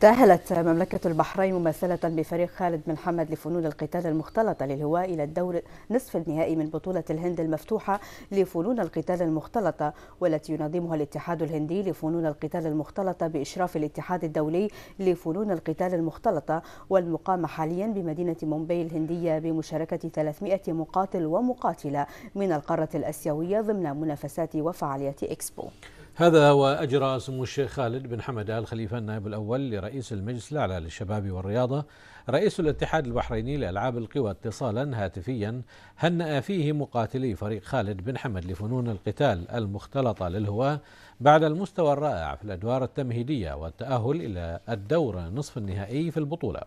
تأهلت مملكة البحرين ممثلة بفريق خالد بن حمد لفنون القتال المختلطة للهواء إلى الدور نصف النهائي من بطولة الهند المفتوحة لفنون القتال المختلطة والتي ينظمها الاتحاد الهندي لفنون القتال المختلطة بإشراف الاتحاد الدولي لفنون القتال المختلطة والمقام حاليا بمدينة مومباي الهندية بمشاركة 300 مقاتل ومقاتلة من القارة الآسيوية ضمن منافسات وفعاليات إكسبو. هذا وأجرى سمو الشيخ خالد بن حمد آل خليفة النائب الأول لرئيس المجلس الأعلى للشباب والرياضة رئيس الاتحاد البحريني لألعاب القوى اتصالا هاتفيا هنأ فيه مقاتلي فريق خالد بن حمد لفنون القتال المختلطة للهواة بعد المستوى الرائع في الأدوار التمهيدية والتأهل إلى الدور نصف النهائي في البطولة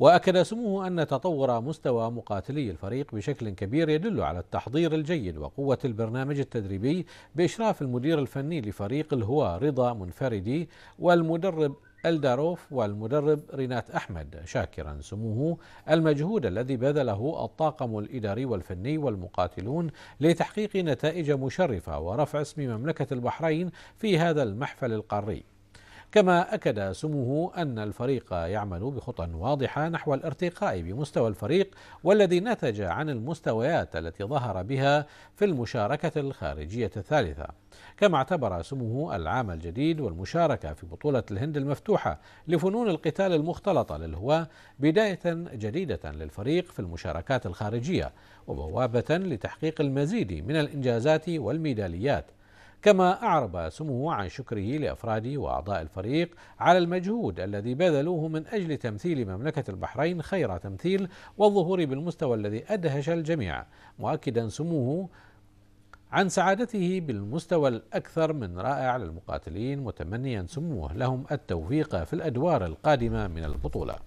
وأكد سموه أن تطور مستوى مقاتلي الفريق بشكل كبير يدل على التحضير الجيد وقوة البرنامج التدريبي بإشراف المدير الفني لفريق الهوا رضا منفردي والمدرب الداروف والمدرب رينات أحمد شاكرا سموه المجهود الذي بذله الطاقم الإداري والفني والمقاتلون لتحقيق نتائج مشرفة ورفع اسم مملكة البحرين في هذا المحفل القاري كما أكد سموه أن الفريق يعمل بخطى واضحة نحو الارتقاء بمستوى الفريق والذي نتج عن المستويات التي ظهر بها في المشاركة الخارجية الثالثة كما اعتبر سموه العام الجديد والمشاركة في بطولة الهند المفتوحة لفنون القتال المختلطة للهواة بداية جديدة للفريق في المشاركات الخارجية وبوابة لتحقيق المزيد من الإنجازات والميداليات كما أعرب سموه عن شكره لأفراد وأعضاء الفريق على المجهود الذي بذلوه من أجل تمثيل مملكة البحرين خير تمثيل والظهور بالمستوى الذي أدهش الجميع مؤكدا سموه عن سعادته بالمستوى الأكثر من رائع للمقاتلين متمنيا سموه لهم التوفيق في الأدوار القادمة من البطولة